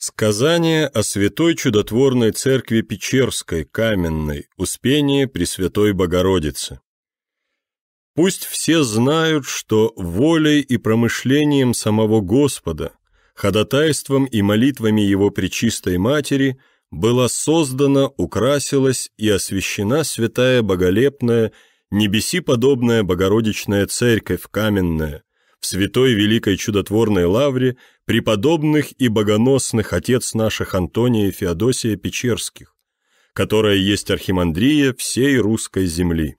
Сказание о святой чудотворной церкви Печерской, Каменной, Успение Пресвятой Богородицы. Пусть все знают, что волей и промышлением самого Господа, ходатайством и молитвами Его Пречистой Матери была создана, украсилась и освящена святая боголепная, небесиподобная Богородичная Церковь Каменная, в святой великой чудотворной лавре – преподобных и богоносных отец наших Антония и Феодосия Печерских, которая есть архимандрия всей русской земли.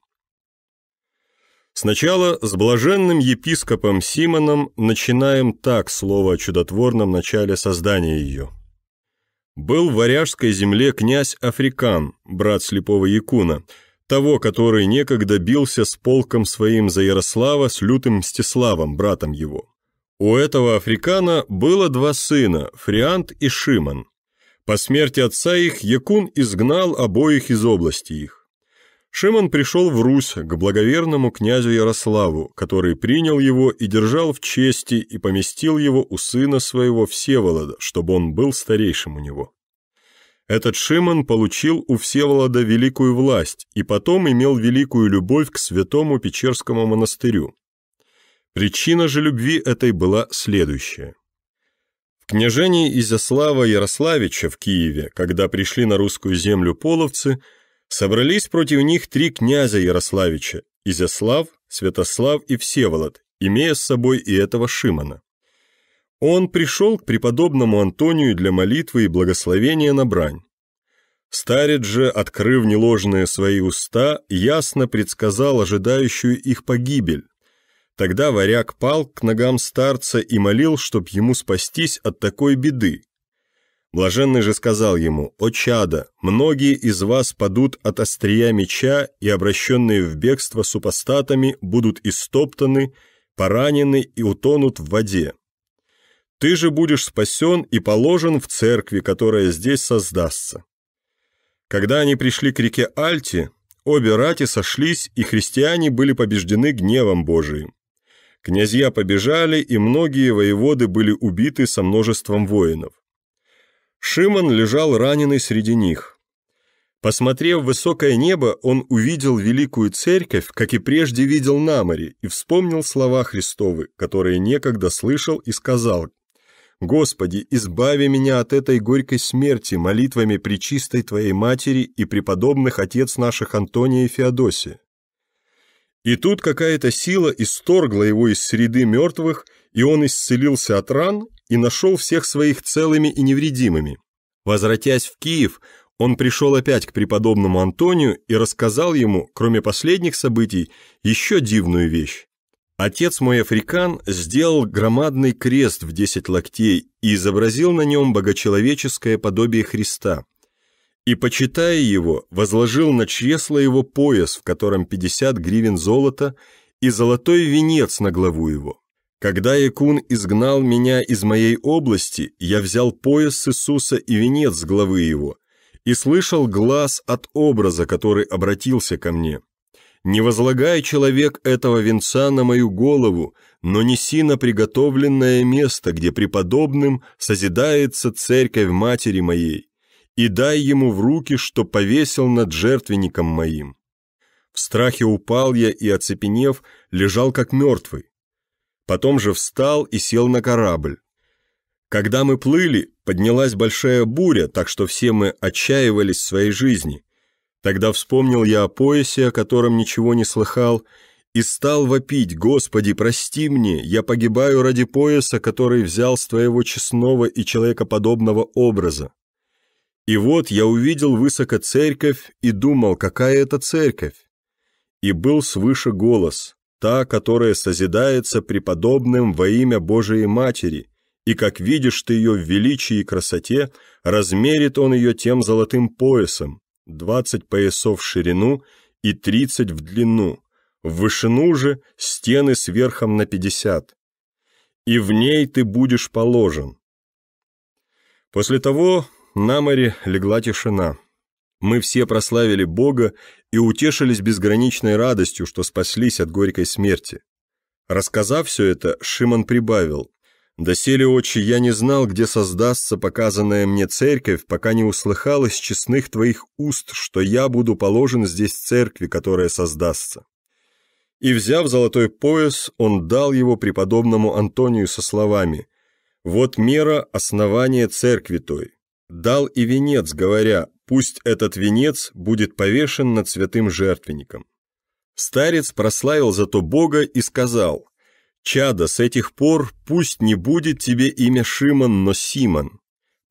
Сначала с блаженным епископом Симоном начинаем так слово о чудотворном начале создания ее. Был в Варяжской земле князь Африкан, брат слепого Якуна, того, который некогда бился с полком своим за Ярослава с лютым Мстиславом, братом его. У этого африкана было два сына, Фриант и Шиман. По смерти отца их Якун изгнал обоих из области их. Шиман пришел в Русь к благоверному князю Ярославу, который принял его и держал в чести и поместил его у сына своего Всеволода, чтобы он был старейшим у него. Этот Шиман получил у Всеволода великую власть и потом имел великую любовь к святому Печерскому монастырю, Причина же любви этой была следующая. В княжении Изяслава Ярославича в Киеве, когда пришли на русскую землю половцы, собрались против них три князя Ярославича – Изяслав, Святослав и Всеволод, имея с собой и этого Шимона. Он пришел к преподобному Антонию для молитвы и благословения на брань. Старец же, открыв неложные свои уста, ясно предсказал ожидающую их погибель, Тогда варяг пал к ногам старца и молил, чтоб ему спастись от такой беды. Блаженный же сказал ему, «О чада, многие из вас падут от острия меча, и обращенные в бегство супостатами будут истоптаны, поранены и утонут в воде. Ты же будешь спасен и положен в церкви, которая здесь создастся». Когда они пришли к реке Альти, обе рати сошлись, и христиане были побеждены гневом Божиим. Князья побежали, и многие воеводы были убиты со множеством воинов. Шимон лежал раненый среди них. Посмотрев высокое небо, он увидел великую церковь, как и прежде видел на море, и вспомнил слова Христовы, которые некогда слышал и сказал «Господи, избави меня от этой горькой смерти молитвами Пречистой Твоей Матери и преподобных отец наших Антония и Феодосия». И тут какая-то сила исторгла его из среды мертвых, и он исцелился от ран и нашел всех своих целыми и невредимыми. Возвратясь в Киев, он пришел опять к преподобному Антонию и рассказал ему, кроме последних событий, еще дивную вещь. Отец мой африкан сделал громадный крест в десять локтей и изобразил на нем богочеловеческое подобие Христа – и, почитая его, возложил на чресло его пояс, в котором 50 гривен золота, и золотой венец на главу его. Когда Якун изгнал меня из моей области, я взял пояс с Иисуса и венец с главы его, и слышал глаз от образа, который обратился ко мне. Не возлагай, человек, этого венца на мою голову, но неси на приготовленное место, где преподобным созидается церковь матери моей и дай ему в руки, что повесил над жертвенником моим. В страхе упал я и, оцепенев, лежал как мертвый. Потом же встал и сел на корабль. Когда мы плыли, поднялась большая буря, так что все мы отчаивались в своей жизни. Тогда вспомнил я о поясе, о котором ничего не слыхал, и стал вопить, «Господи, прости мне, я погибаю ради пояса, который взял с твоего честного и человекоподобного образа». И вот я увидел высоко церковь и думал, какая это церковь. И был свыше голос, та, которая созидается преподобным во имя Божией Матери, и как видишь ты ее в величии и красоте, размерит он ее тем золотым поясом, двадцать поясов в ширину и тридцать в длину, в вышину же стены с верхом на пятьдесят. И в ней ты будешь положен. После того на море легла тишина. Мы все прославили Бога и утешились безграничной радостью, что спаслись от горькой смерти. Рассказав все это, Шимон прибавил. «Доселе, отче, я не знал, где создастся показанная мне церковь, пока не услыхал из честных твоих уст, что я буду положен здесь церкви, которая создастся». И, взяв золотой пояс, он дал его преподобному Антонию со словами «Вот мера основания церкви той» дал и венец, говоря, пусть этот венец будет повешен над святым жертвенником. Старец прославил зато Бога и сказал, Чада с этих пор пусть не будет тебе имя Шимон, но Симон».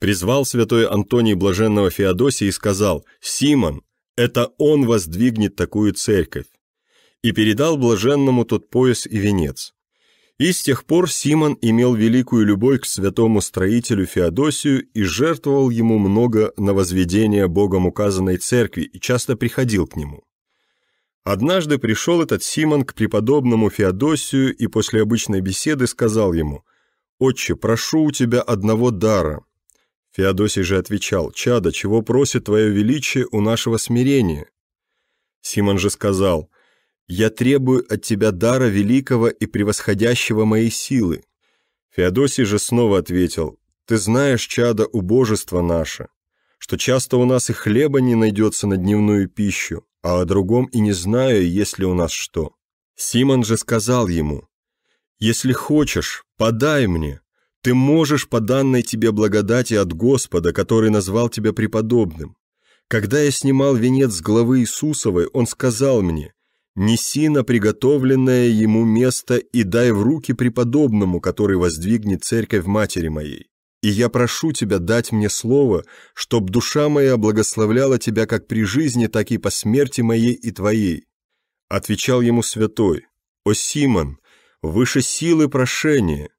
Призвал святой Антоний Блаженного Феодосия и сказал, «Симон, это он воздвигнет такую церковь». И передал блаженному тот пояс и венец. И с тех пор Симон имел великую любовь к святому строителю Феодосию и жертвовал ему много на возведение Богом указанной церкви и часто приходил к нему. Однажды пришел этот Симон к преподобному Феодосию и после обычной беседы сказал ему, «Отче, прошу у тебя одного дара». Феодосий же отвечал, «Чадо, чего просит твое величие у нашего смирения?» Симон же сказал, я требую от тебя дара великого и превосходящего моей силы». Феодосий же снова ответил, «Ты знаешь, чадо, убожество наше, что часто у нас и хлеба не найдется на дневную пищу, а о другом и не знаю, есть ли у нас что». Симон же сказал ему, «Если хочешь, подай мне. Ты можешь по данной тебе благодати от Господа, который назвал тебя преподобным. Когда я снимал венец с главы Иисусовой, он сказал мне, неси на приготовленное ему место и дай в руки преподобному, который воздвигнет церковь матери моей. И я прошу тебя дать мне слово, чтоб душа моя благословляла тебя как при жизни, так и по смерти моей и твоей». Отвечал ему святой, «О, Симон, выше силы прошения,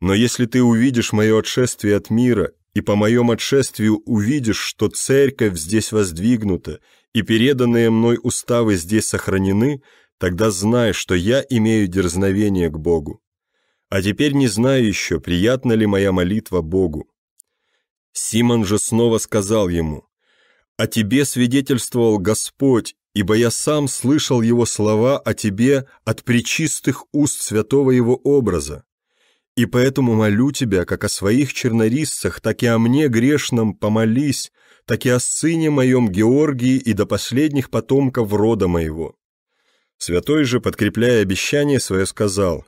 но если ты увидишь мое отшествие от мира и по моем отшествию увидишь, что церковь здесь воздвигнута, и переданные мной уставы здесь сохранены, тогда знай, что я имею дерзновение к Богу. А теперь не знаю еще, приятна ли моя молитва Богу». Симон же снова сказал ему, «О тебе свидетельствовал Господь, ибо я сам слышал его слова о тебе от причистых уст святого его образа. И поэтому молю тебя, как о своих чернорисцах, так и о мне грешном помолись, так и о сыне моем Георгии и до последних потомков рода моего». Святой же, подкрепляя обещание свое, сказал,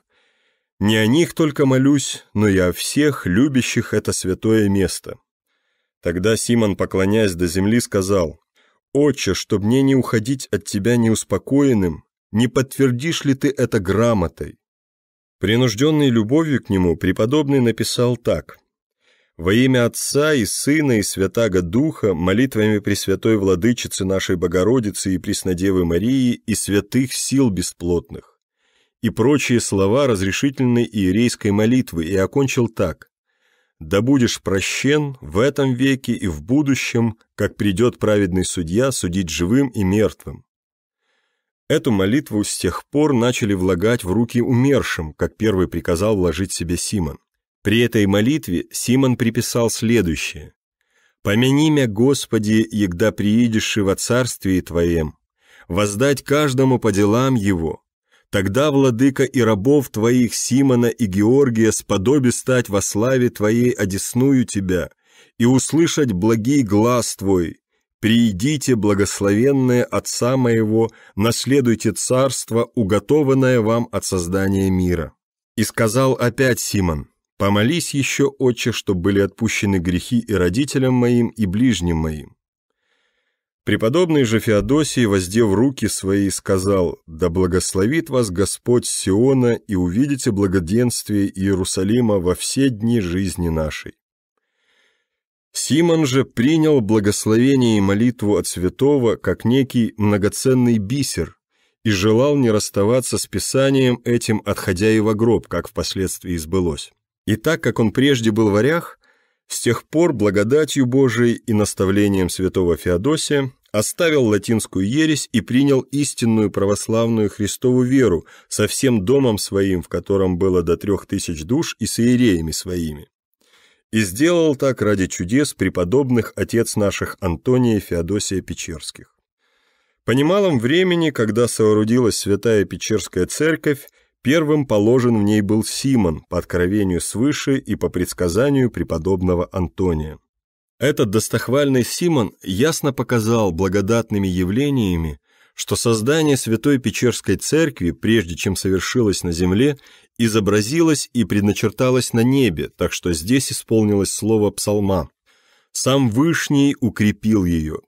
«Не о них только молюсь, но и о всех, любящих это святое место». Тогда Симон, поклоняясь до земли, сказал, «Отче, чтоб мне не уходить от тебя неуспокоенным, не подтвердишь ли ты это грамотой?» Принужденный любовью к нему преподобный написал так. «Во имя Отца и Сына и Святаго Духа, молитвами Пресвятой Владычицы нашей Богородицы и Преснодевы Марии и святых сил бесплотных» и прочие слова разрешительной иерейской молитвы и окончил так. «Да будешь прощен в этом веке и в будущем, как придет праведный судья судить живым и мертвым. Эту молитву с тех пор начали влагать в руки умершим, как первый приказал вложить себе Симон. При этой молитве Симон приписал следующее. «Помяни мя, Господи, егда приидешь во царствие Твоем, воздать каждому по делам его. Тогда, владыка и рабов Твоих Симона и Георгия, сподоби стать во славе Твоей одесную Тебя, и услышать благий глаз Твой, «Приидите, благословенные Отца моего, наследуйте царство, уготованное вам от создания мира». И сказал опять Симон, «Помолись еще, Отче, чтобы были отпущены грехи и родителям моим, и ближним моим». Преподобный же Феодосий, воздев руки свои, сказал, «Да благословит вас Господь Сиона, и увидите благоденствие Иерусалима во все дни жизни нашей». Симон же принял благословение и молитву от святого как некий многоценный бисер и желал не расставаться с писанием этим, отходя его гроб, как впоследствии сбылось. И так как он прежде был варях, с тех пор благодатью Божией и наставлением святого Феодосия оставил латинскую ересь и принял истинную православную Христову веру со всем домом своим, в котором было до трех тысяч душ, и с иереями своими. И сделал так ради чудес преподобных отец наших Антония и Феодосия Печерских. По немалом времени, когда соорудилась святая Печерская церковь, первым положен в ней был Симон по откровению свыше и по предсказанию преподобного Антония. Этот достохвальный Симон ясно показал благодатными явлениями, что создание Святой Печерской Церкви, прежде чем совершилось на земле, изобразилось и предначерталось на небе, так что здесь исполнилось слово псалма. Сам Вышний укрепил ее.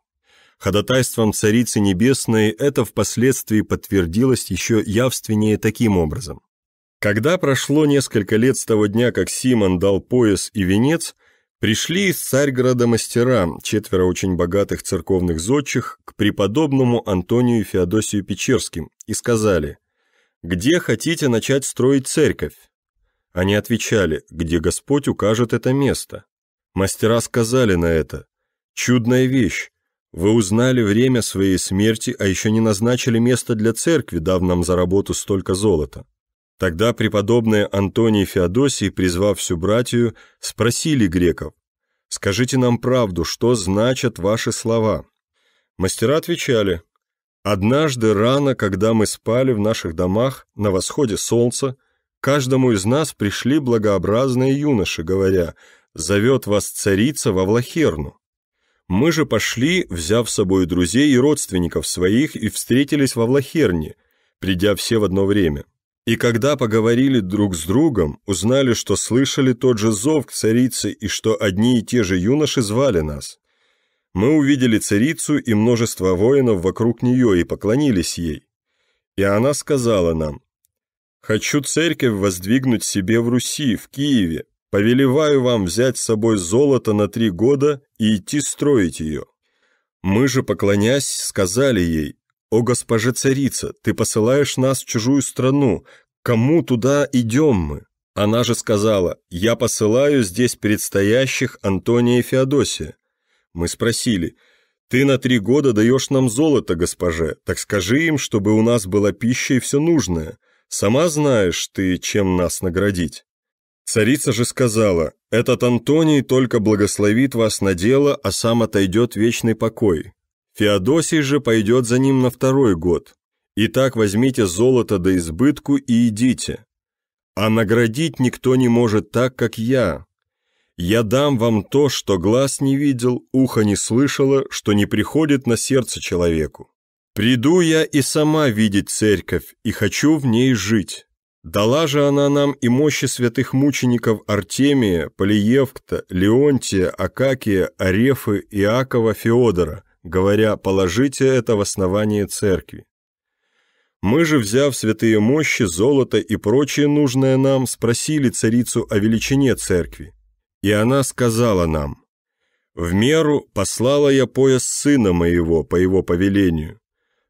Ходатайством Царицы Небесной это впоследствии подтвердилось еще явственнее таким образом. Когда прошло несколько лет с того дня, как Симон дал пояс и венец, пришли из Царьграда мастера, четверо очень богатых церковных зодчих, к преподобному Антонию Феодосию Печерским и сказали – где хотите начать строить церковь?» Они отвечали, где Господь укажет это место. Мастера сказали на это, «Чудная вещь, вы узнали время своей смерти, а еще не назначили место для церкви, дав нам за работу столько золота». Тогда преподобные Антоний и Феодосий, призвав всю братью, спросили греков, «Скажите нам правду, что значат ваши слова?» Мастера отвечали, Однажды рано, когда мы спали в наших домах на восходе солнца, каждому из нас пришли благообразные юноши, говоря «Зовет вас царица во Влахерну». Мы же пошли, взяв с собой друзей и родственников своих, и встретились во Влахерне, придя все в одно время. И когда поговорили друг с другом, узнали, что слышали тот же зов к царице и что одни и те же юноши звали нас. Мы увидели царицу и множество воинов вокруг нее и поклонились ей. И она сказала нам, «Хочу церковь воздвигнуть себе в Руси, в Киеве. Повелеваю вам взять с собой золото на три года и идти строить ее». Мы же, поклонясь, сказали ей, «О, госпожа царица, ты посылаешь нас в чужую страну, кому туда идем мы?» Она же сказала, «Я посылаю здесь предстоящих Антония и Феодосия». Мы спросили, «Ты на три года даешь нам золото, госпоже, так скажи им, чтобы у нас была пища и все нужное. Сама знаешь ты, чем нас наградить». Царица же сказала, «Этот Антоний только благословит вас на дело, а сам отойдет вечный покой. Феодосий же пойдет за ним на второй год. Итак, возьмите золото до избытку и идите. А наградить никто не может так, как я, «Я дам вам то, что глаз не видел, ухо не слышало, что не приходит на сердце человеку. Приду я и сама видеть церковь, и хочу в ней жить». Дала же она нам и мощи святых мучеников Артемия, Полиевкта, Леонтия, Акакия, Арефы, Иакова, Феодора, говоря «положите это в основание церкви». Мы же, взяв святые мощи, золото и прочее нужное нам, спросили царицу о величине церкви. И она сказала нам, «В меру послала я пояс сына моего по его повелению,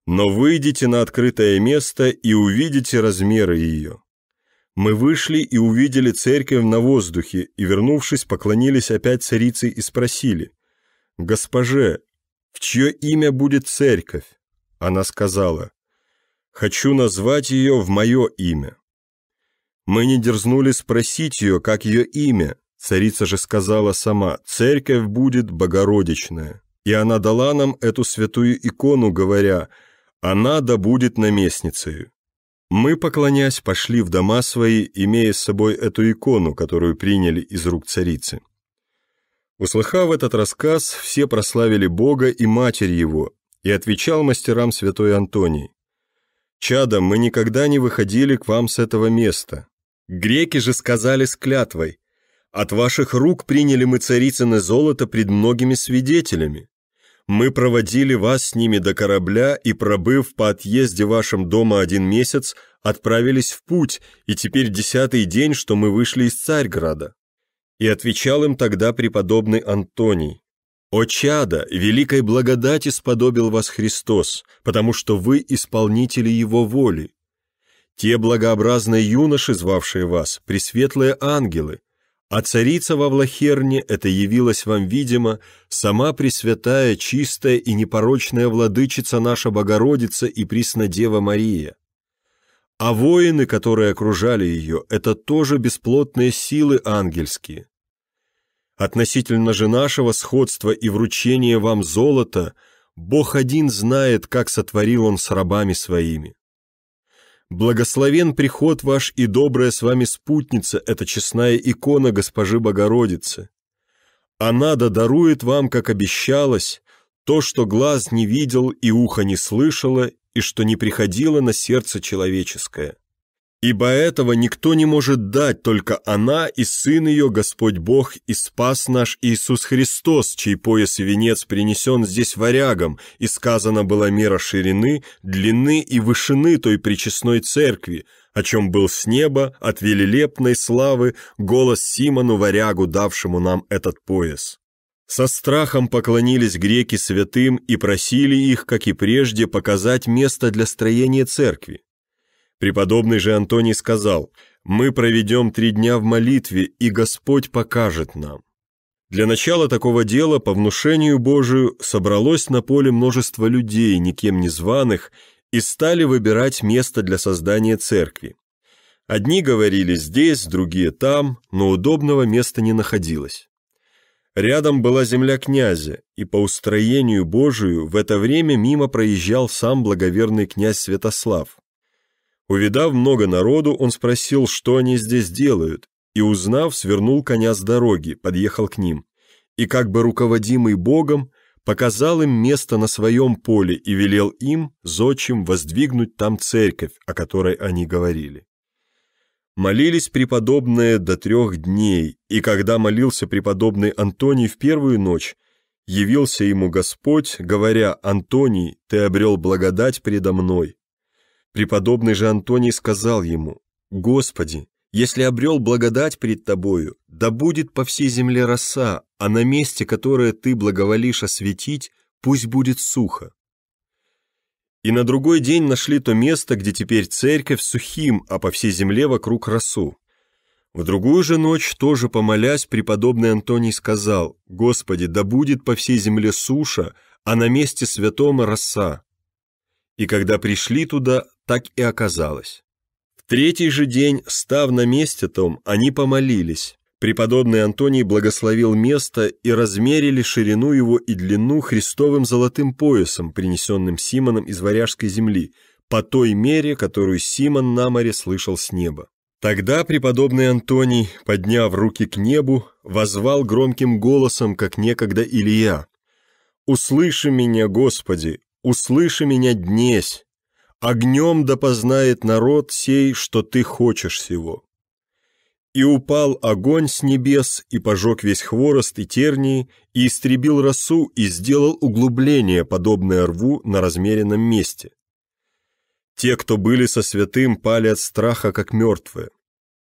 но выйдите на открытое место и увидите размеры ее». Мы вышли и увидели церковь на воздухе, и, вернувшись, поклонились опять царице и спросили, «Госпоже, в чье имя будет церковь?» Она сказала, «Хочу назвать ее в мое имя». Мы не дерзнули спросить ее, как ее имя, Царица же сказала сама, «Церковь будет Богородичная». И она дала нам эту святую икону, говоря, «Она да будет наместницей. Мы, поклонясь, пошли в дома свои, имея с собой эту икону, которую приняли из рук царицы. Услыхав этот рассказ, все прославили Бога и Матерь Его, и отвечал мастерам святой Антоний. «Чадо, мы никогда не выходили к вам с этого места». Греки же сказали с клятвой, от ваших рук приняли мы царицыны золото пред многими свидетелями. Мы проводили вас с ними до корабля и, пробыв по отъезде вашем дома один месяц, отправились в путь, и теперь десятый день, что мы вышли из Царьграда». И отвечал им тогда преподобный Антоний, «О чада, великой благодати сподобил вас Христос, потому что вы исполнители Его воли. Те благообразные юноши, звавшие вас, пресветлые ангелы, а царица во Влахерне — это явилась вам, видимо, сама пресвятая, чистая и непорочная владычица наша Богородица и Преснодева Мария. А воины, которые окружали ее, это тоже бесплотные силы ангельские. Относительно же нашего сходства и вручения вам золота, Бог один знает, как сотворил он с рабами своими. Благословен приход ваш и добрая с вами спутница, эта честная икона госпожи Богородицы. Она да дарует вам, как обещалось, то, что глаз не видел и ухо не слышало, и что не приходило на сердце человеческое. Ибо этого никто не может дать, только она и Сын ее, Господь Бог и Спас наш Иисус Христос, чей пояс и венец принесен здесь варягом, и сказано было мера ширины, длины и вышины той причестной церкви, о чем был с неба от велилепной славы голос Симону варягу, давшему нам этот пояс. Со страхом поклонились греки святым и просили их, как и прежде, показать место для строения церкви. Преподобный же Антоний сказал, «Мы проведем три дня в молитве, и Господь покажет нам». Для начала такого дела, по внушению Божию, собралось на поле множество людей, никем не званых, и стали выбирать место для создания церкви. Одни говорили здесь, другие там, но удобного места не находилось. Рядом была земля князя, и по устроению Божию в это время мимо проезжал сам благоверный князь Святослав. Увидав много народу, он спросил, что они здесь делают, и, узнав, свернул коня с дороги, подъехал к ним. И как бы руководимый Богом, показал им место на своем поле и велел им, зодчим, воздвигнуть там церковь, о которой они говорили. Молились преподобные до трех дней, и когда молился преподобный Антоний в первую ночь, явился ему Господь, говоря, «Антоний, ты обрел благодать предо мной, Преподобный же Антоний сказал ему, «Господи, если обрел благодать пред тобою, да будет по всей земле роса, а на месте, которое ты благоволишь осветить, пусть будет сухо». И на другой день нашли то место, где теперь церковь сухим, а по всей земле вокруг росу. В другую же ночь, тоже помолясь, преподобный Антоний сказал, «Господи, да будет по всей земле суша, а на месте святом роса». И когда пришли туда, так и оказалось. В третий же день, став на месте том, они помолились. Преподобный Антоний благословил место и размерили ширину его и длину христовым золотым поясом, принесенным Симоном из Варяжской земли, по той мере, которую Симон на море слышал с неба. Тогда преподобный Антоний, подняв руки к небу, возвал громким голосом, как некогда Илья. «Услыши меня, Господи, услыши меня днесь, огнем допознает народ сей, что ты хочешь сего». И упал огонь с небес, и пожег весь хворост и тернии, и истребил росу, и сделал углубление, подобное рву на размеренном месте. Те, кто были со святым, пали от страха, как мертвые.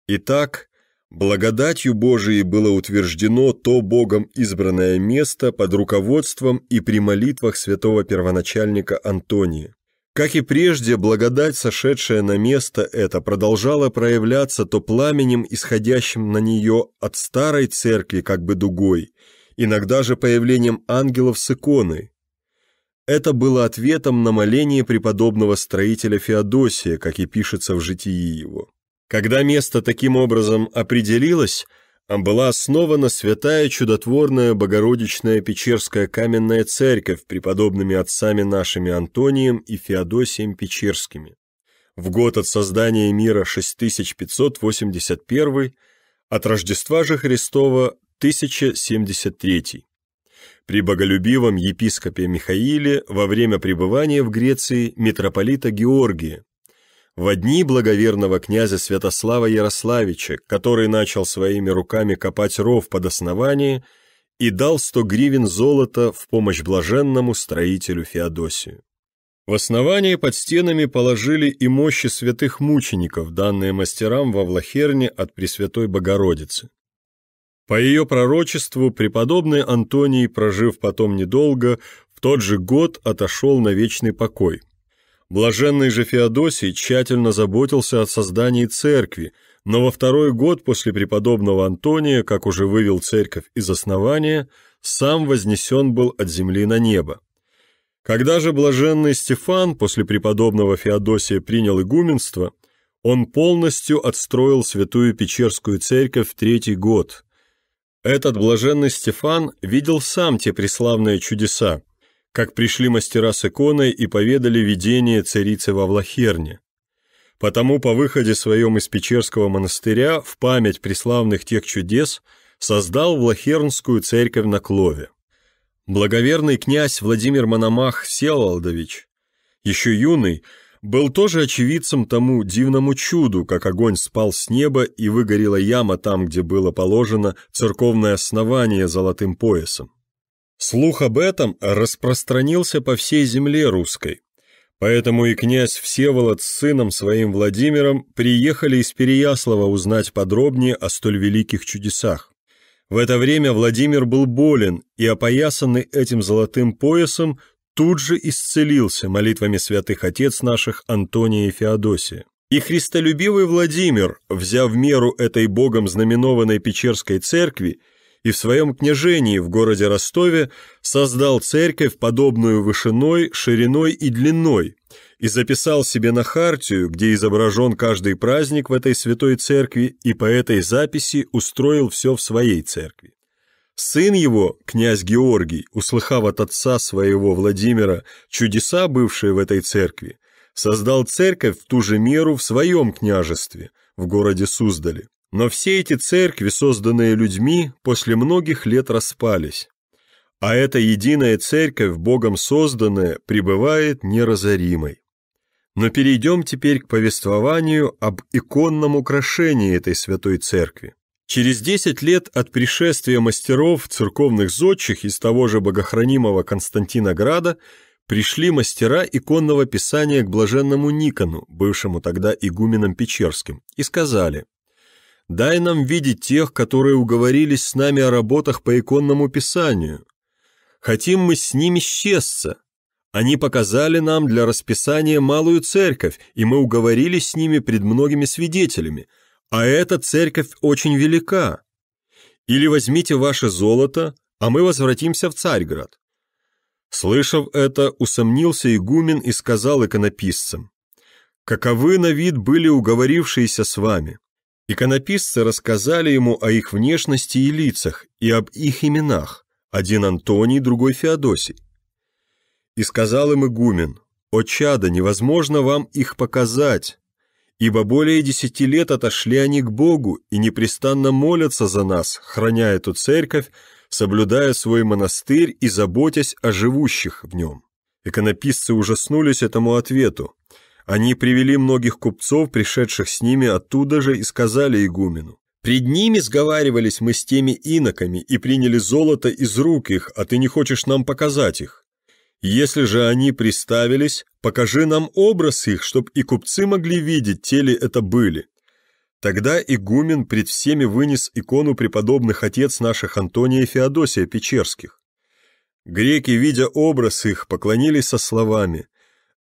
Итак, благодатью Божией было утверждено то Богом избранное место под руководством и при молитвах святого первоначальника Антония. Как и прежде, благодать, сошедшая на место это, продолжала проявляться то пламенем, исходящим на нее от старой церкви как бы дугой, иногда же появлением ангелов с иконы. Это было ответом на моление преподобного строителя Феодосия, как и пишется в житии его. Когда место таким образом определилось – а была основана святая чудотворная Богородичная Печерская каменная церковь преподобными отцами нашими Антонием и Феодосием Печерскими. В год от создания мира 6581, от Рождества же Христова 1073. При боголюбивом епископе Михаиле во время пребывания в Греции митрополита Георгия, в одни благоверного князя Святослава Ярославича, который начал своими руками копать ров под основание и дал сто гривен золота в помощь блаженному строителю Феодосию. В основание под стенами положили и мощи святых мучеников, данные мастерам во Влахерне от Пресвятой Богородицы. По ее пророчеству, преподобный Антоний, прожив потом недолго, в тот же год отошел на вечный покой. Блаженный же Феодосий тщательно заботился о создании церкви, но во второй год после преподобного Антония, как уже вывел церковь из основания, сам вознесен был от земли на небо. Когда же блаженный Стефан после преподобного Феодосия принял игуменство, он полностью отстроил святую Печерскую церковь в третий год. Этот блаженный Стефан видел сам те преславные чудеса, как пришли мастера с иконой и поведали видение царицы во Влахерне. Потому по выходе своем из Печерского монастыря в память преславных тех чудес создал Влахернскую церковь на Клове. Благоверный князь Владимир Мономах Всеволодович, еще юный, был тоже очевидцем тому дивному чуду, как огонь спал с неба и выгорела яма там, где было положено церковное основание золотым поясом. Слух об этом распространился по всей земле русской. Поэтому и князь Всеволод с сыном своим Владимиром приехали из Переяслава узнать подробнее о столь великих чудесах. В это время Владимир был болен и, опоясанный этим золотым поясом, тут же исцелился молитвами святых отец наших Антония и Феодосия. И христолюбивый Владимир, взяв меру этой богом знаменованной Печерской церкви, и в своем княжении в городе Ростове создал церковь, подобную вышиной, шириной и длиной, и записал себе на хартию, где изображен каждый праздник в этой святой церкви, и по этой записи устроил все в своей церкви. Сын его, князь Георгий, услыхав от отца своего Владимира чудеса, бывшие в этой церкви, создал церковь в ту же меру в своем княжестве, в городе Суздале. Но все эти церкви, созданные людьми, после многих лет распались. А эта единая церковь, Богом созданная, пребывает неразоримой. Но перейдем теперь к повествованию об иконном украшении этой святой церкви. Через 10 лет от пришествия мастеров церковных зодчих из того же богохранимого Константинограда пришли мастера иконного писания к блаженному Никону, бывшему тогда игуменом Печерским, и сказали – Дай нам видеть тех, которые уговорились с нами о работах по иконному писанию. Хотим мы с ними счесться. Они показали нам для расписания малую церковь, и мы уговорились с ними пред многими свидетелями. А эта церковь очень велика. Или возьмите ваше золото, а мы возвратимся в Царьград». Слышав это, усомнился игумен и сказал иконописцам, «Каковы на вид были уговорившиеся с вами? Иконописцы рассказали ему о их внешности и лицах, и об их именах, один Антоний, другой Феодосий. И сказал им игумен, «О чадо, невозможно вам их показать, ибо более десяти лет отошли они к Богу и непрестанно молятся за нас, храня эту церковь, соблюдая свой монастырь и заботясь о живущих в нем». Иконописцы ужаснулись этому ответу, они привели многих купцов, пришедших с ними оттуда же, и сказали игумену, «Пред ними сговаривались мы с теми иноками и приняли золото из рук их, а ты не хочешь нам показать их. Если же они приставились, покажи нам образ их, чтоб и купцы могли видеть, те ли это были». Тогда игумен пред всеми вынес икону преподобных отец наших Антония и Феодосия Печерских. Греки, видя образ их, поклонились со словами –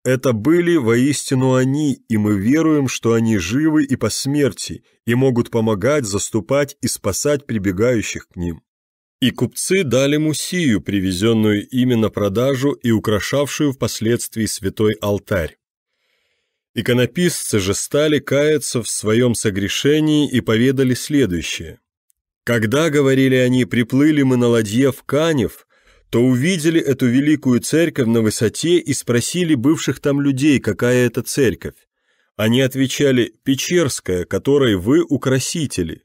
это были воистину они, и мы веруем, что они живы и по смерти, и могут помогать, заступать и спасать прибегающих к ним. И купцы дали мусию, привезенную ими на продажу и украшавшую впоследствии святой алтарь. Иконописцы же стали каяться в своем согрешении и поведали следующее. «Когда, — говорили они, — приплыли мы на ладье в Канев, то увидели эту великую церковь на высоте и спросили бывших там людей, какая это церковь. Они отвечали «Печерская, которой вы украсители».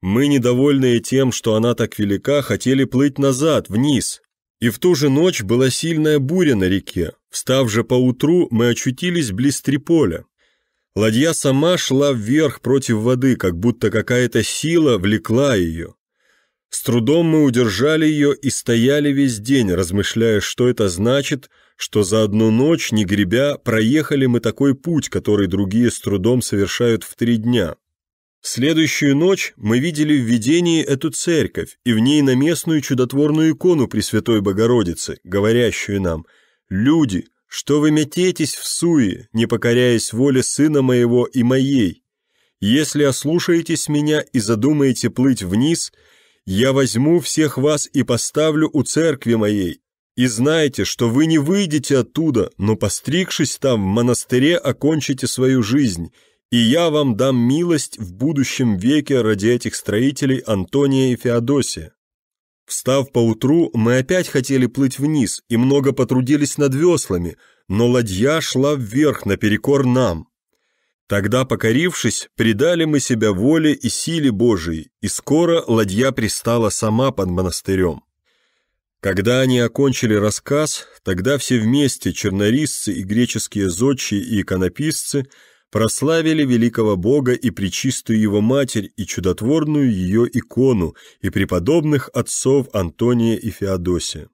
Мы, недовольные тем, что она так велика, хотели плыть назад, вниз. И в ту же ночь была сильная буря на реке. Встав же поутру, мы очутились близ Триполя. Ладья сама шла вверх против воды, как будто какая-то сила влекла ее. С трудом мы удержали ее и стояли весь день, размышляя, что это значит, что за одну ночь, не гребя, проехали мы такой путь, который другие с трудом совершают в три дня. В следующую ночь мы видели в видении эту церковь и в ней на местную чудотворную икону Пресвятой Богородицы, говорящую нам «Люди, что вы мететесь в суе, не покоряясь воле сына моего и моей? Если ослушаетесь меня и задумаете плыть вниз – я возьму всех вас и поставлю у церкви моей. И знайте, что вы не выйдете оттуда, но, постригшись там, в монастыре окончите свою жизнь, и я вам дам милость в будущем веке ради этих строителей Антония и Феодосия». Встав поутру, мы опять хотели плыть вниз и много потрудились над веслами, но ладья шла вверх наперекор нам. Тогда, покорившись, предали мы себя воле и силе Божией, и скоро ладья пристала сама под монастырем. Когда они окончили рассказ, тогда все вместе, чернорисцы и греческие зодчие и иконописцы, прославили великого Бога и причистую его матерь и чудотворную ее икону и преподобных отцов Антония и Феодосия.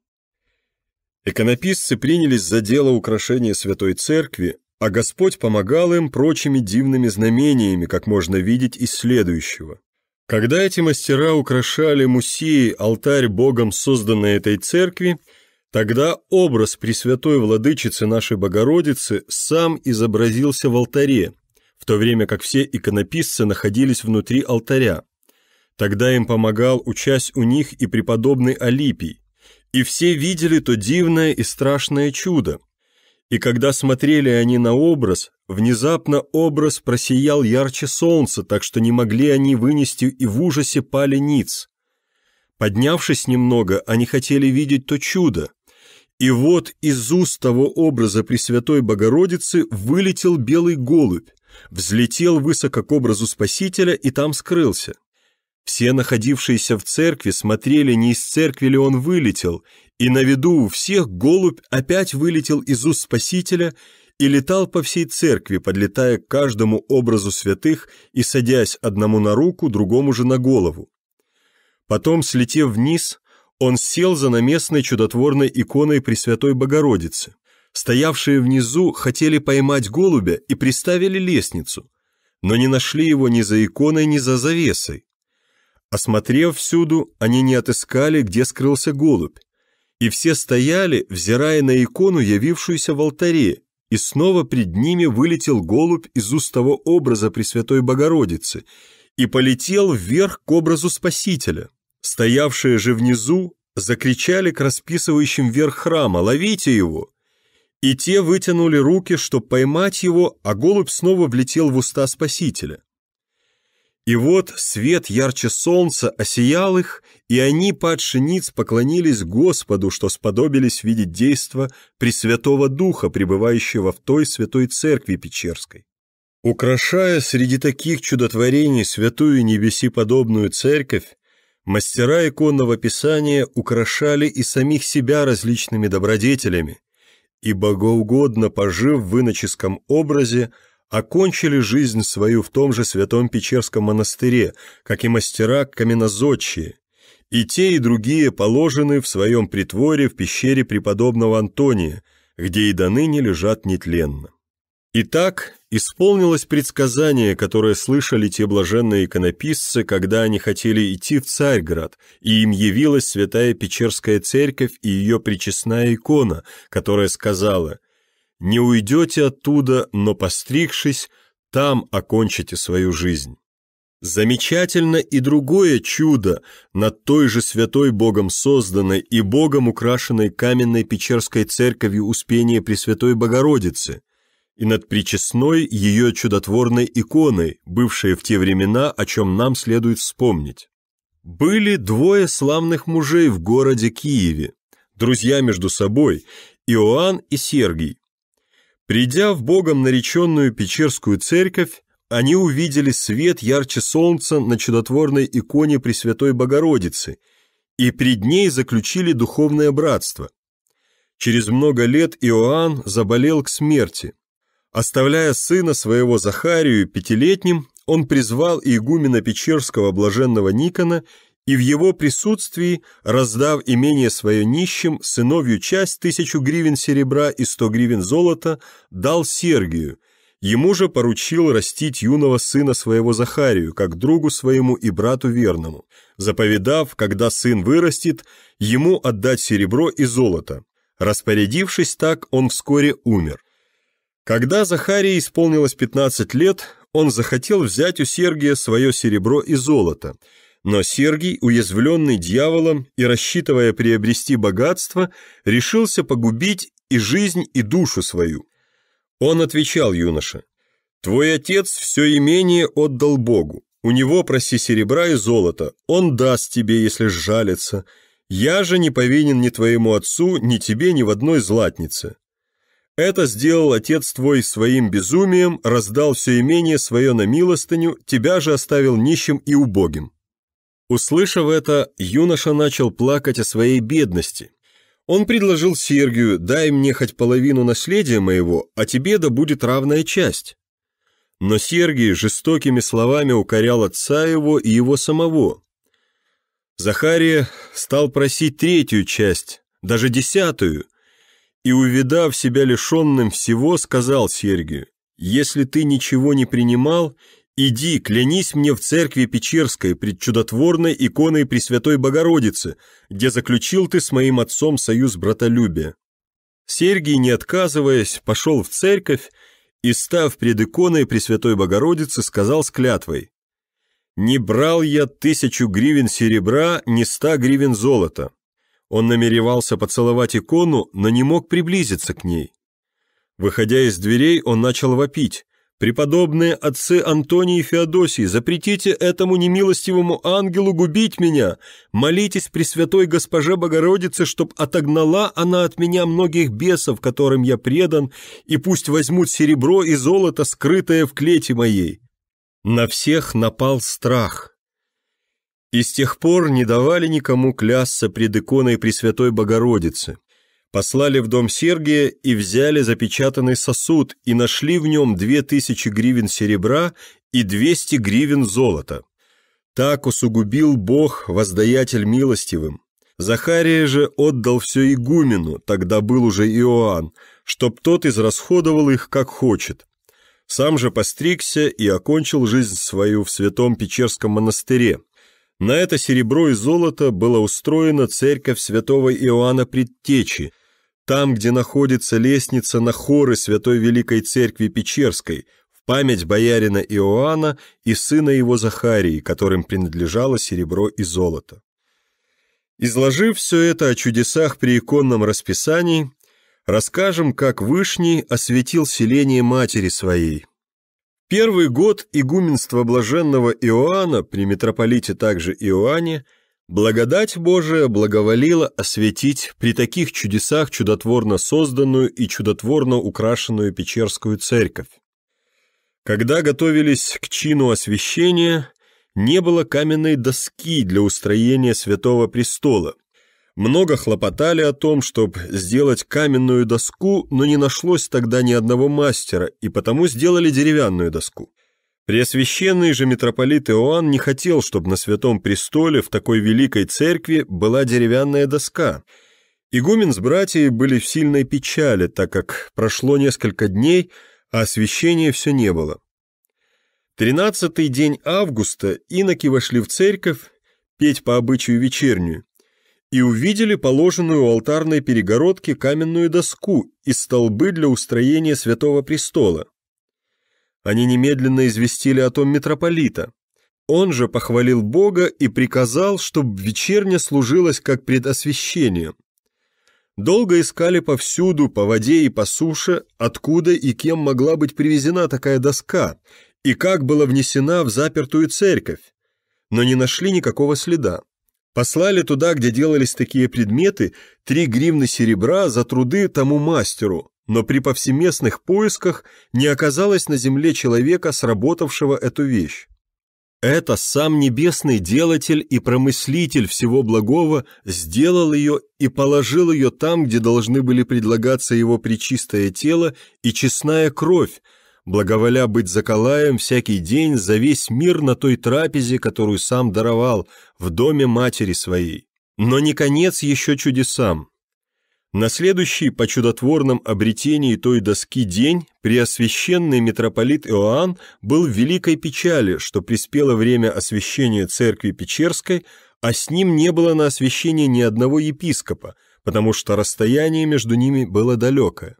Иконописцы принялись за дело украшения Святой Церкви, а Господь помогал им прочими дивными знамениями, как можно видеть из следующего. Когда эти мастера украшали Мусии алтарь Богом созданной этой церкви, тогда образ Пресвятой Владычицы нашей Богородицы сам изобразился в алтаре, в то время как все иконописцы находились внутри алтаря. Тогда им помогал, участь у них, и преподобный Алипий. И все видели то дивное и страшное чудо, и когда смотрели они на образ, внезапно образ просиял ярче солнца, так что не могли они вынести и в ужасе пали ниц. Поднявшись немного, они хотели видеть то чудо. И вот из уст того образа Пресвятой Богородицы вылетел белый голубь, взлетел высоко к образу Спасителя и там скрылся. Все находившиеся в церкви смотрели, не из церкви ли он вылетел, и на виду у всех голубь опять вылетел из уст Спасителя и летал по всей церкви, подлетая к каждому образу святых и садясь одному на руку, другому же на голову. Потом, слетев вниз, он сел за наместной чудотворной иконой Пресвятой Богородицы. Стоявшие внизу хотели поймать голубя и приставили лестницу, но не нашли его ни за иконой, ни за завесой. Осмотрев всюду, они не отыскали, где скрылся голубь. И все стояли, взирая на икону, явившуюся в алтаре, и снова пред ними вылетел голубь из уст того образа Пресвятой Богородицы и полетел вверх к образу Спасителя. Стоявшие же внизу закричали к расписывающим вверх храма «Ловите его!» И те вытянули руки, чтобы поймать его, а голубь снова влетел в уста Спасителя. И вот свет ярче солнца осиял их, и они, падши ниц, поклонились Господу, что сподобились видеть действо Пресвятого Духа, пребывающего в той святой церкви Печерской. Украшая среди таких чудотворений святую небесиподобную церковь, мастера иконного писания украшали и самих себя различными добродетелями, и богоугодно пожив в иноческом образе – окончили жизнь свою в том же Святом Печерском монастыре, как и мастера каменозодчие. И те, и другие положены в своем притворе в пещере преподобного Антония, где и до ныне лежат нетленно. Итак, исполнилось предсказание, которое слышали те блаженные иконописцы, когда они хотели идти в Царьград, и им явилась святая Печерская церковь и ее причестная икона, которая сказала не уйдете оттуда, но, постригшись, там окончите свою жизнь. Замечательно и другое чудо над той же святой Богом созданной и Богом украшенной каменной Печерской церковью Успения Пресвятой Богородицы и над причестной ее чудотворной иконой, бывшей в те времена, о чем нам следует вспомнить. Были двое славных мужей в городе Киеве, друзья между собой, Иоанн и Сергий. Придя в богом нареченную Печерскую церковь, они увидели свет ярче солнца на чудотворной иконе Пресвятой Богородицы и пред ней заключили духовное братство. Через много лет Иоанн заболел к смерти. Оставляя сына своего Захарию пятилетним, он призвал игумена Печерского блаженного Никона и в его присутствии, раздав имение свое нищим, сыновью часть тысячу гривен серебра и сто гривен золота, дал Сергию, ему же поручил растить юного сына своего Захарию, как другу своему и брату верному, заповедав, когда сын вырастет, ему отдать серебро и золото. Распорядившись так, он вскоре умер. Когда Захарии исполнилось 15 лет, он захотел взять у Сергия свое серебро и золото – но Сергий, уязвленный дьяволом и рассчитывая приобрести богатство, решился погубить и жизнь, и душу свою. Он отвечал юноше, «Твой отец все имение отдал Богу, у него проси серебра и золота, он даст тебе, если сжалится. Я же не повинен ни твоему отцу, ни тебе, ни в одной златнице. Это сделал отец твой своим безумием, раздал все имение свое на милостыню, тебя же оставил нищим и убогим. Услышав это, юноша начал плакать о своей бедности. Он предложил Сергию, дай мне хоть половину наследия моего, а тебе да будет равная часть. Но Сергий жестокими словами укорял отца его и его самого. Захария стал просить третью часть, даже десятую, и, увидав себя лишенным всего, сказал Сергию, «Если ты ничего не принимал «Иди, клянись мне в церкви Печерской пред чудотворной иконой Пресвятой Богородицы, где заключил ты с моим отцом союз братолюбия». Сергий, не отказываясь, пошел в церковь и, став пред иконой Пресвятой Богородицы, сказал с клятвой, «Не брал я тысячу гривен серебра, не ста гривен золота». Он намеревался поцеловать икону, но не мог приблизиться к ней. Выходя из дверей, он начал вопить. Преподобные отцы Антоний и Феодосий, запретите этому немилостивому ангелу губить меня. Молитесь при святой госпоже Богородице, чтоб отогнала она от меня многих бесов, которым я предан, и пусть возьмут серебро и золото, скрытое в клете моей». На всех напал страх. И с тех пор не давали никому клясться пред иконой Пресвятой Богородицы. Послали в дом Сергия и взяли запечатанный сосуд и нашли в нем две тысячи гривен серебра и двести гривен золота. Так усугубил Бог воздаятель милостивым. Захария же отдал все игумену, тогда был уже Иоанн, чтоб тот израсходовал их как хочет. Сам же постригся и окончил жизнь свою в святом Печерском монастыре. На это серебро и золото было устроено церковь святого Иоанна Предтечи – там, где находится лестница на хоры Святой Великой Церкви Печерской, в память боярина Иоанна и сына его Захарии, которым принадлежало серебро и золото. Изложив все это о чудесах при иконном расписании, расскажем, как Вышний осветил селение матери своей. Первый год игуменства блаженного Иоанна при митрополите также Иоанне – Благодать Божия благоволила осветить при таких чудесах чудотворно созданную и чудотворно украшенную Печерскую церковь. Когда готовились к чину освящения, не было каменной доски для устроения святого престола. Много хлопотали о том, чтобы сделать каменную доску, но не нашлось тогда ни одного мастера, и потому сделали деревянную доску. Преосвященный же митрополит Иоанн не хотел, чтобы на святом престоле в такой великой церкви была деревянная доска. Игумен с братьями были в сильной печали, так как прошло несколько дней, а освящения все не было. Тринадцатый день августа иноки вошли в церковь петь по обычаю вечернюю и увидели положенную у алтарной перегородки каменную доску и столбы для устроения святого престола. Они немедленно известили о том митрополита. Он же похвалил Бога и приказал, чтобы вечерня служилась как предосвящение. Долго искали повсюду, по воде и по суше, откуда и кем могла быть привезена такая доска, и как была внесена в запертую церковь, но не нашли никакого следа. Послали туда, где делались такие предметы, три гривны серебра за труды тому мастеру, но при повсеместных поисках не оказалось на земле человека, сработавшего эту вещь. Это сам небесный делатель и промыслитель всего благого сделал ее и положил ее там, где должны были предлагаться его причистое тело и честная кровь, благоволя быть заколаем всякий день за весь мир на той трапезе, которую сам даровал в доме матери своей. Но не конец еще чудесам. На следующий по чудотворном обретении той доски день преосвященный митрополит Иоанн был в великой печали, что приспело время освящения церкви Печерской, а с ним не было на освящение ни одного епископа, потому что расстояние между ними было далекое.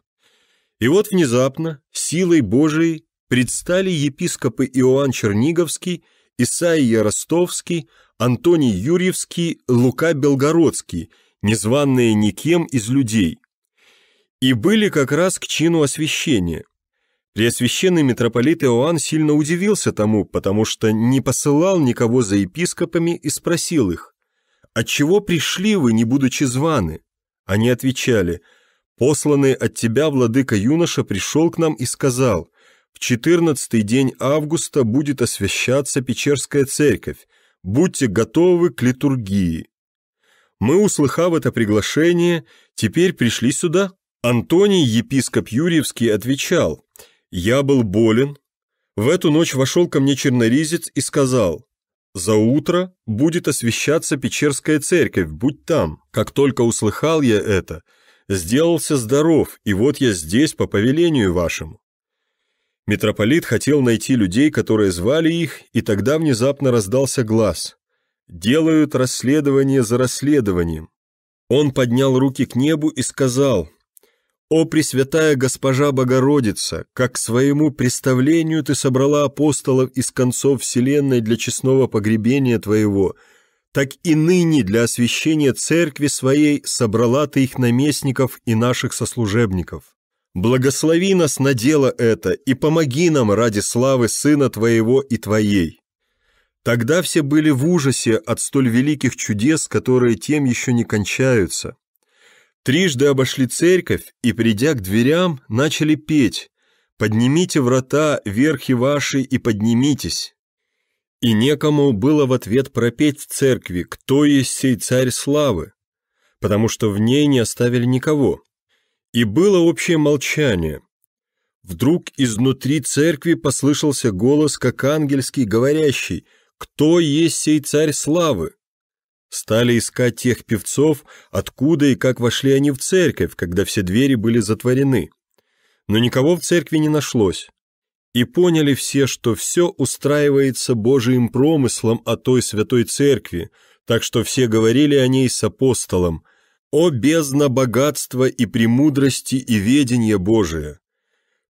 И вот внезапно, силой Божией, предстали епископы Иоанн Черниговский, Исаия Ростовский, Антоний Юрьевский, Лука Белгородский, незваные никем из людей. И были как раз к чину освящения. Преосвященный митрополит Иоанн сильно удивился тому, потому что не посылал никого за епископами и спросил их, «Отчего пришли вы, не будучи званы?» Они отвечали – Посланный от тебя владыка юноша пришел к нам и сказал, «В четырнадцатый день августа будет освящаться Печерская церковь. Будьте готовы к литургии». Мы, услыхав это приглашение, теперь пришли сюда. Антоний, епископ Юрьевский, отвечал, «Я был болен». В эту ночь вошел ко мне черноризец и сказал, за утро будет освящаться Печерская церковь, будь там. Как только услыхал я это, сделался здоров, и вот я здесь по повелению вашему». Митрополит хотел найти людей, которые звали их, и тогда внезапно раздался глаз. «Делают расследование за расследованием». Он поднял руки к небу и сказал, «О, Пресвятая Госпожа Богородица, как к своему представлению ты собрала апостолов из концов вселенной для честного погребения твоего, — так и ныне для освящения церкви своей собрала ты их наместников и наших сослужебников. Благослови нас на дело это и помоги нам ради славы Сына Твоего и Твоей». Тогда все были в ужасе от столь великих чудес, которые тем еще не кончаются. Трижды обошли церковь и, придя к дверям, начали петь «Поднимите врата, верхи ваши, и поднимитесь, и некому было в ответ пропеть в церкви, кто есть сей царь славы, потому что в ней не оставили никого. И было общее молчание. Вдруг изнутри церкви послышался голос, как ангельский, говорящий «Кто есть сей царь славы?» Стали искать тех певцов, откуда и как вошли они в церковь, когда все двери были затворены. Но никого в церкви не нашлось. И поняли все, что все устраивается Божиим промыслом о той святой церкви, так что все говорили о ней с апостолом. «О бездна богатства и премудрости и ведения Божие,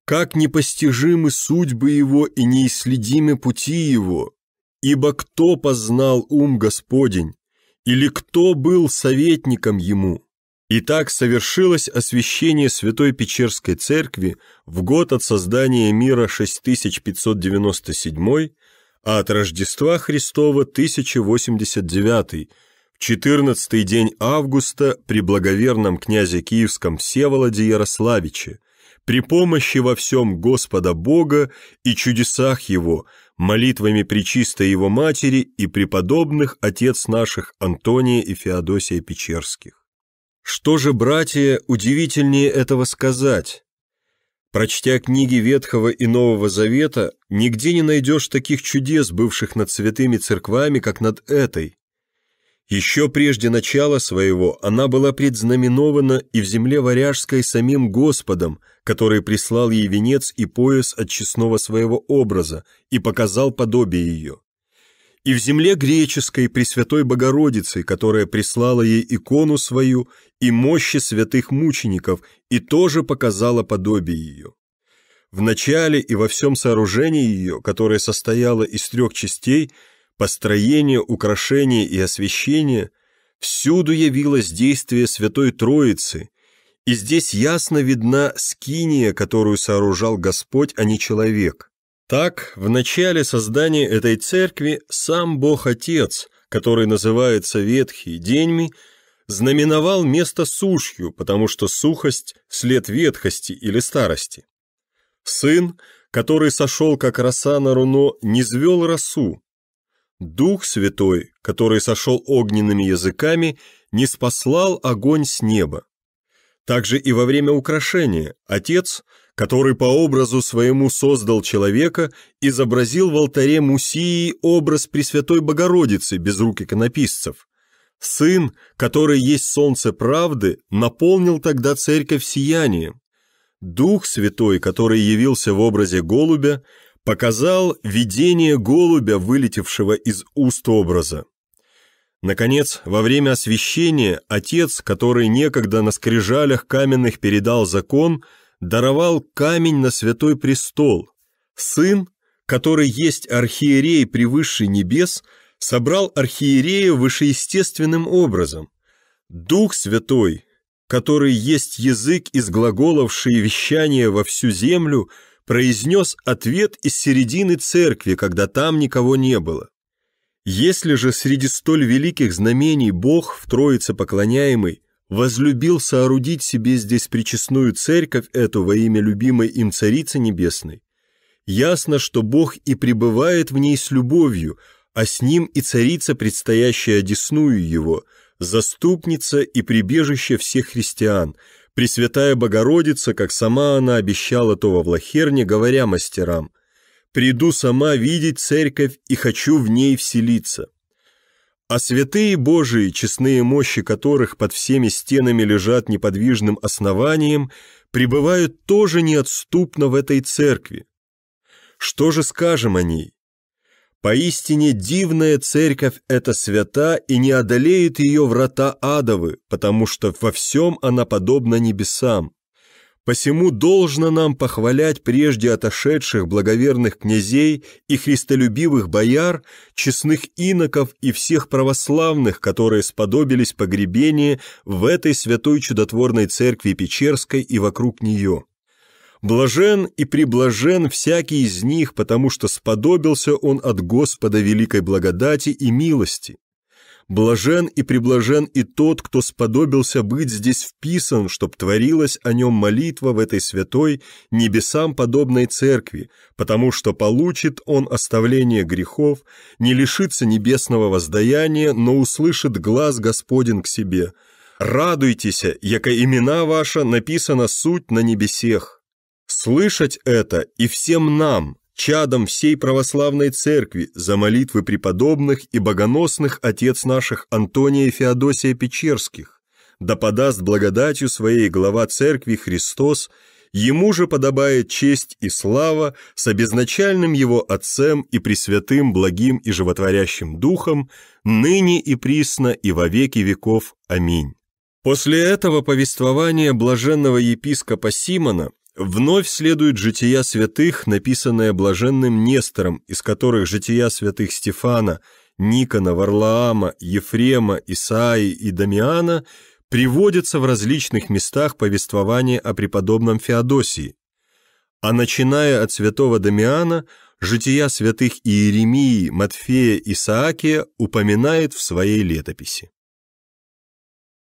Как непостижимы судьбы его и неисследимы пути его! Ибо кто познал ум Господень, или кто был советником ему?» И так совершилось освящение Святой Печерской Церкви в год от создания мира 6597, а от Рождества Христова 1089, в 14 день августа при благоверном князе Киевском Всеволоде Ярославиче, при помощи во всем Господа Бога и чудесах Его, молитвами Пречистой Его Матери и преподобных отец наших Антония и Феодосия Печерских. Что же, братья, удивительнее этого сказать? Прочтя книги Ветхого и Нового Завета, нигде не найдешь таких чудес, бывших над святыми церквами, как над этой. Еще прежде начала своего она была предзнаменована и в земле Варяжской самим Господом, который прислал ей венец и пояс от честного своего образа и показал подобие ее и в земле греческой Пресвятой Богородицы, которая прислала ей икону свою и мощи святых мучеников, и тоже показала подобие ее. В начале и во всем сооружении ее, которое состояло из трех частей, построение, украшение и освящение, всюду явилось действие Святой Троицы, и здесь ясно видна скиния, которую сооружал Господь, а не человек – так, в начале создания этой церкви сам Бог Отец, который называется Ветхий деньми, знаменовал место сушью, потому что сухость – след ветхости или старости. Сын, который сошел как роса на руно, не звел росу. Дух Святой, который сошел огненными языками, не спаслал огонь с неба. Также и во время украшения Отец – который по образу своему создал человека, изобразил в алтаре Мусии образ Пресвятой Богородицы без рук иконописцев. Сын, который есть солнце правды, наполнил тогда церковь сиянием. Дух Святой, который явился в образе голубя, показал видение голубя, вылетевшего из уст образа. Наконец, во время освящения отец, который некогда на скрижалях каменных передал закон – даровал камень на святой престол. Сын, который есть архиерей превыше небес, собрал архиерея вышеестественным образом. Дух Святой, который есть язык из глаголовший вещание во всю землю, произнес ответ из середины церкви, когда там никого не было. Если же среди столь великих знамений Бог в Троице поклоняемый возлюбил соорудить себе здесь причестную церковь эту во имя любимой им Царицы Небесной, ясно, что Бог и пребывает в ней с любовью, а с ним и Царица, предстоящая одесную его, заступница и прибежище всех христиан, Пресвятая Богородица, как сама она обещала то во Влахерне, говоря мастерам, «Приду сама видеть церковь и хочу в ней вселиться». А святые Божии, честные мощи которых под всеми стенами лежат неподвижным основанием, пребывают тоже неотступно в этой церкви. Что же скажем о ней? Поистине дивная церковь – это свята, и не одолеет ее врата адовы, потому что во всем она подобна небесам. Посему должно нам похвалять прежде отошедших благоверных князей и христолюбивых бояр, честных иноков и всех православных, которые сподобились погребение в этой святой чудотворной церкви Печерской и вокруг нее. Блажен и приблажен всякий из них, потому что сподобился он от Господа великой благодати и милости. Блажен и приблажен и тот, кто сподобился быть здесь вписан, чтоб творилась о нем молитва в этой святой, небесам подобной церкви, потому что получит он оставление грехов, не лишится небесного воздаяния, но услышит глаз Господень к себе. «Радуйтесь, яко имена ваша написана суть на небесех». Слышать это и всем нам, чадом всей православной церкви за молитвы преподобных и богоносных отец наших Антония и Феодосия Печерских, да подаст благодатью своей глава церкви Христос, ему же подобает честь и слава с обезначальным его Отцем и Пресвятым, Благим и Животворящим Духом, ныне и присно и во веки веков. Аминь. После этого повествование блаженного епископа Симона Вновь следует «Жития святых», написанное блаженным Нестором, из которых «Жития святых Стефана», Никона, Варлаама, Ефрема, Исаи и Дамиана приводятся в различных местах повествования о преподобном Феодосии. А начиная от святого Дамиана, «Жития святых Иеремии, Матфея, Исаакия» упоминает в своей летописи.